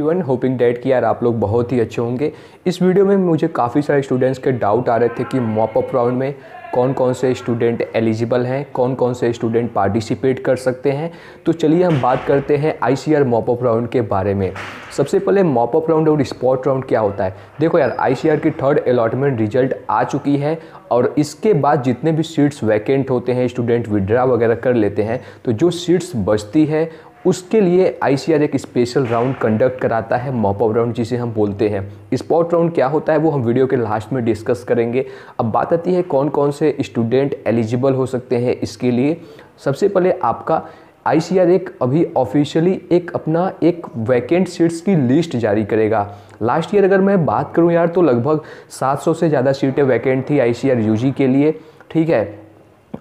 one hopping date कि यार आप लोग बहुत ही अच्छे होंगे इस वीडियो में मुझे काफ़ी सारे स्टूडेंट्स के डाउट आ रहे थे कि मॉपअप राउंड में कौन कौन से स्टूडेंट एलिजिबल हैं कौन कौन से स्टूडेंट पार्टिसिपेट कर सकते हैं तो चलिए हम बात करते हैं I C R mop up round के बारे में सबसे पहले मॉपअप राउंड और स्पॉट राउंड क्या होता है देखो यार आई सी आर की थर्ड अलॉटमेंट रिजल्ट आ चुकी है और इसके बाद जितने भी सीट्स वैकेंट होते हैं स्टूडेंट विड्रा वगैरह कर लेते हैं तो जो सीट्स बचती है उसके लिए आई एक स्पेशल राउंड कंडक्ट कराता है मॉपअप राउंड जिसे हम बोलते हैं स्पॉट राउंड क्या होता है वो हम वीडियो के लास्ट में डिस्कस करेंगे अब बात आती है कौन कौन से स्टूडेंट एलिजिबल हो सकते हैं इसके लिए सबसे पहले आपका आई एक अभी ऑफिशियली एक अपना एक वैकेंट सीट्स की लिस्ट जारी करेगा लास्ट ईयर अगर मैं बात करूँ यार तो लगभग सात से ज़्यादा सीटें वैकेंट थी आई सी के लिए ठीक है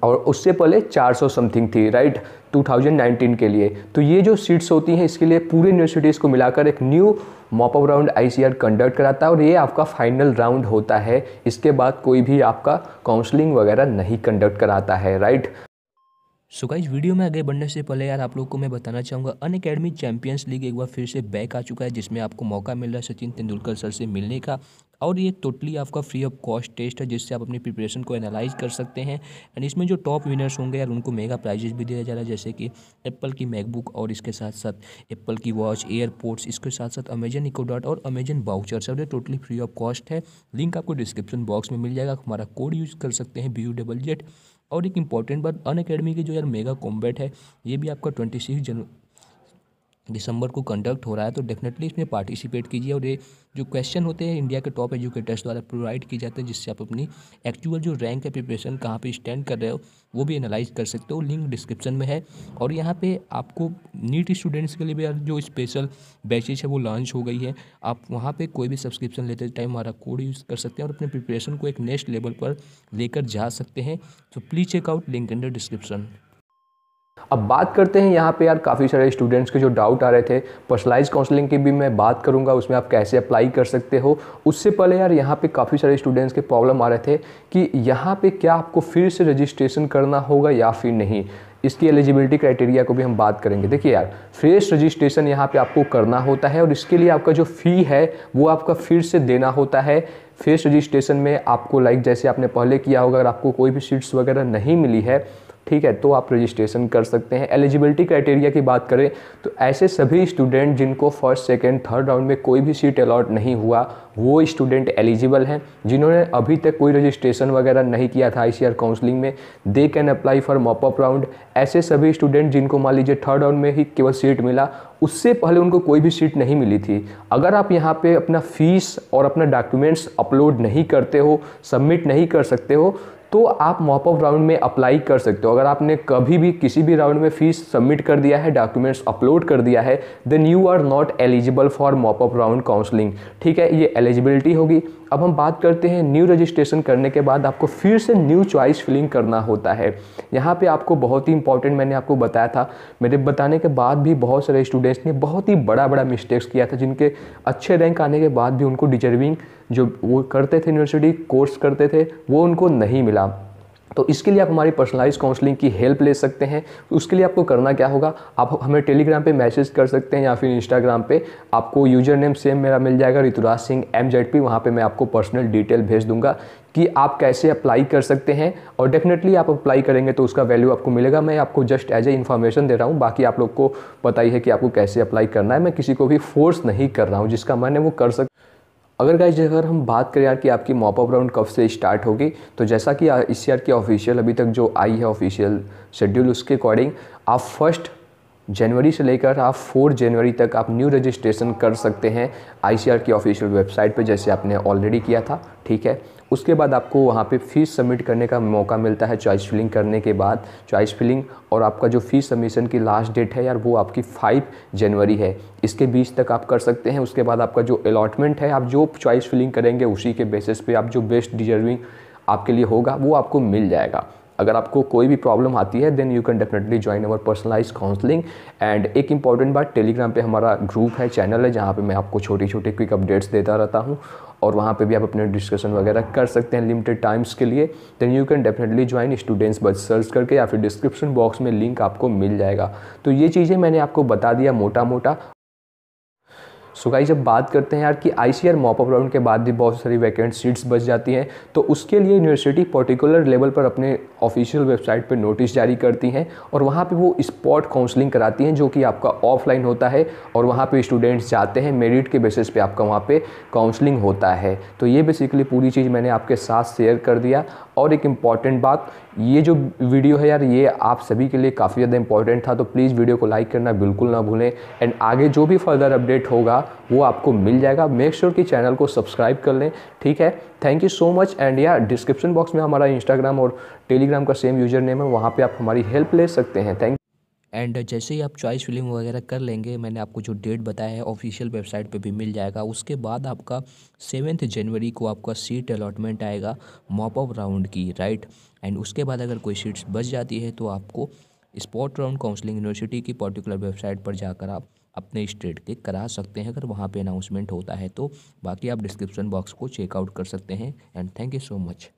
और उससे पहले 400 समथिंग थी राइट 2019 के लिए तो ये जो सीट्स होती हैं इसके लिए पूरे यूनिवर्सिटीज़ को मिलाकर एक new mop up round I conduct कराता है और ये आपका फाइनल राउंड होता है इसके बाद कोई भी आपका काउंसलिंग वगैरह नहीं कंडक्ट कराता है राइट सो गाइज वीडियो में आगे बढ़ने से पहले यार आप लोग को मैं बताना चाहूँगा अन अकेडमी चैम्पियंस लीग एक बार फिर से बैक आ चुका है जिसमें आपको मौका मिल रहा है सचिन तेंदुलकर सर से मिलने का और ये टोटली आपका फ्री ऑफ कॉस्ट टेस्ट है जिससे आप अपनी प्रिपरेशन को एनालाइज कर सकते हैं एंड इसमें जो टॉप विनर्स होंगे यार उनको मेगा प्राइजेस भी दिया जा रहा है जैसे कि एप्पल की मैकबुक और इसके साथ साथ एप्पल की वॉच एयरपोर्ट्स इसके साथ साथ अमेजन इको डॉट और अमेजन बाउचर सब ये टोटली फ्री ऑफ कॉस्ट है लिंक आपको डिस्क्रिप्शन बॉक्स में मिल जाएगा हमारा कोड यूज़ कर सकते हैं बी यू डबल जेड और एक इंपॉर्टेंट बात अन अकेडमी की जो यार मेगा कॉम्बैट है ये भी आपका ट्वेंटी सिक्स जनवरी दिसंबर को कंडक्ट हो रहा है तो डेफिनेटली इसमें पार्टिसिपेट कीजिए और ये जो क्वेश्चन होते हैं इंडिया के टॉप एजुकेटर्स द्वारा प्रोवाइड किए जाते हैं जिससे आप अपनी एक्चुअल जो रैंक है प्रिपरेशन कहाँ पे स्टैंड कर रहे हो वो भी एनालाइज कर सकते हो लिंक डिस्क्रिप्शन में है और यहाँ पर आपको नीट स्टूडेंट्स के लिए भी जो स्पेशल बैचेज है वो लॉन्च हो गई है आप वहाँ पर कोई भी सब्सक्रिप्शन लेते टाइम हमारा कोड यूज़ कर सकते हैं और अपने प्रिपरेशन को एक नेक्स्ट लेवल पर लेकर जा सकते हैं तो please check out link under description अब बात करते हैं यहाँ पे यार काफ़ी सारे स्टूडेंट्स के जो डाउट आ रहे थे पर्सनलाइज काउंसलिंग की भी मैं बात करूँगा उसमें आप कैसे अप्लाई कर सकते हो उससे पहले यार यहाँ पे काफ़ी सारे स्टूडेंट्स के प्रॉब्लम आ रहे थे कि यहाँ पे क्या आपको फिर से रजिस्ट्रेशन करना होगा या फिर नहीं इसकी एलिजिबिलिटी क्राइटेरिया को भी हम बात करेंगे देखिए यार फ्रेश रजिस्ट्रेशन यहाँ पे आपको करना होता है और इसके लिए आपका जो फ़ी है वो आपका फिर से देना होता है फ्रेश रजिस्ट्रेशन में आपको लाइक जैसे आपने पहले किया होगा अगर आपको कोई भी सीट्स वगैरह नहीं मिली है ठीक है तो आप रजिस्ट्रेशन कर सकते हैं एलिजिबिलिटी क्राइटेरिया की बात करें तो ऐसे सभी स्टूडेंट जिनको फर्स्ट सेकेंड थर्ड राउंड में कोई भी सीट अलॉट नहीं हुआ वो स्टूडेंट एलिजिबल हैं जिन्होंने अभी तक कोई रजिस्ट्रेशन वगैरह नहीं किया था आईसीआर काउंसलिंग में they can apply for mop up round ऐसे सभी स्टूडेंट जिनको मान लीजिए थर्ड राउंड में ही केवल सीट मिला उससे पहले उनको कोई भी सीट नहीं मिली थी अगर आप यहाँ पे अपना फीस और अपना डॉक्यूमेंट्स अपलोड नहीं करते हो सबमिट नहीं कर सकते हो तो आप मॉपअप राउंड में अप्लाई कर सकते हो अगर आपने कभी भी किसी भी राउंड में फीस सबमिट कर दिया है डॉक्यूमेंट्स अपलोड कर दिया है then you are not eligible for mop up round counselling ठीक है ये एलिजिबिलिटी होगी अब हम बात करते हैं न्यू रजिस्ट्रेशन करने के बाद आपको फिर से न्यू चॉइस फिलिंग करना होता है यहाँ पे आपको बहुत ही इंपॉर्टेंट मैंने आपको बताया था मेरे बताने के बाद भी बहुत सारे स्टूडेंट्स ने बहुत ही बड़ा बड़ा मिस्टेक्स किया था जिनके अच्छे रैंक आने के बाद भी उनको डिजर्विंग जो वो करते थे यूनिवर्सिटी कोर्स करते थे वो उनको नहीं मिला तो इसके लिए आप हमारी पर्सनलाइज काउंसलिंग की हेल्प ले सकते हैं तो उसके लिए आपको करना क्या होगा आप हमें टेलीग्राम पे मैसेज कर सकते हैं या फिर इंस्टाग्राम पे आपको यूजर नेम सेम मेरा मिल जाएगा Rituraj Singh M Z P वहाँ पर मैं आपको पर्सनल डिटेल भेज दूंगा कि आप कैसे अप्लाई कर सकते हैं और डेफिनेटली आप अप्लाई करेंगे तो उसका वैल्यू आपको मिलेगा मैं आपको जस्ट एज ए इन्फॉर्मेशन दे रहा हूँ बाकी आप लोग को पता ही है कि आपको कैसे अप्लाई करना है मैं किसी को भी फोर्स नहीं कर रहा हूँ जिसका मन है वो कर सकता अगर गाइज अगर हम बात करें यार कि आपकी मॉपअप राउंड कब से स्टार्ट होगी तो जैसा कि इस ईयर की ऑफिशियल अभी तक जो आई है ऑफिशियल शेड्यूल उसके अकॉर्डिंग आप फर्स्ट जनवरी से लेकर आप 4 जनवरी तक आप न्यू रजिस्ट्रेशन कर सकते हैं आई की ऑफिशियल वेबसाइट पे जैसे आपने ऑलरेडी किया था ठीक है उसके बाद आपको वहाँ पे फीस सबमिट करने का मौका मिलता है चॉइस फिलिंग करने के बाद चॉइस फिलिंग और आपका जो फीस सबमिशन की लास्ट डेट है यार वो आपकी फाइव जनवरी है इसके बीच तक आप कर सकते हैं उसके बाद आपका जो अलॉटमेंट है आप जो चॉइस फिलिंग करेंगे उसी के बेसिस पे आप जो बेस्ट डिजर्विंग आपके लिए होगा वो आपको मिल जाएगा अगर आपको कोई भी प्रॉब्लम आती है then you can definitely join our personalize counselling and एक इंपॉर्टेंट बात टेलीग्राम पे हमारा ग्रुप है चैनल है जहाँ पे मैं आपको छोटी छोटी क्विक अपडेट्स देता रहता हूँ और वहाँ पे भी आप अपने डिस्कशन वगैरह कर सकते हैं लिमिटेड टाइम्स के लिए then you can definitely join students बस सर्च करके या फिर डिस्क्रिप्शन बॉक्स में लिंक आपको मिल जाएगा तो ये चीज़ें मैंने आपको बता दिया मोटा मोटा सो गाइस जब बात करते हैं यार कि I C R mop up round के बाद भी बहुत सारी वैकेंट सीट्स बच जाती हैं तो उसके लिए यूनिवर्सिटी पर्टिकुलर लेवल पर अपने ऑफिशियल वेबसाइट पर नोटिस जारी करती हैं और वहाँ पर वो स्पॉट काउंसलिंग कराती हैं जो कि आपका ऑफलाइन होता है और वहाँ पर स्टूडेंट्स जाते हैं मेरिट के बेसिस पे आपका वहाँ पर काउंसलिंग होता है तो ये बेसिकली पूरी चीज़ मैंने आपके साथ शेयर कर दिया और एक इम्पॉर्टेंट बात ये जो वीडियो है यार ये आप सभी के लिए काफ़ी ज़्यादा इंपॉर्टेंट था तो प्लीज़ वीडियो को लाइक करना बिल्कुल ना भूलें एंड आगे जो भी फर्दर अपडेट होगा वो आपको मिल जाएगा मेक श्योर sure कि चैनल को सब्सक्राइब कर लें ठीक है thank you so much and यार डिस्क्रिप्शन बॉक्स में हमारा इंस्टाग्राम और टेलीग्राम का सेम यूजर नेम है वहाँ पर आप हमारी हेल्प ले सकते हैं थैंक एंड जैसे ही आप चॉइस फिल्म वगैरह कर लेंगे मैंने आपको जो डेट बताया है ऑफिशियल वेबसाइट पे भी मिल जाएगा उसके बाद आपका सेवेंथ जनवरी को आपका सीट अलॉटमेंट आएगा मॉपअप राउंड की राइट एंड उसके बाद अगर कोई सीट्स बच जाती है तो आपको स्पॉट राउंड काउंसलिंग यूनिवर्सिटी की पर्टिकुलर वेबसाइट पर जाकर आप अपने स्टेट के करा सकते हैं अगर वहाँ पे अनाउंसमेंट होता है तो बाकी आप डिस्क्रिप्शन बॉक्स को चेकआउट कर सकते हैं and thank you so much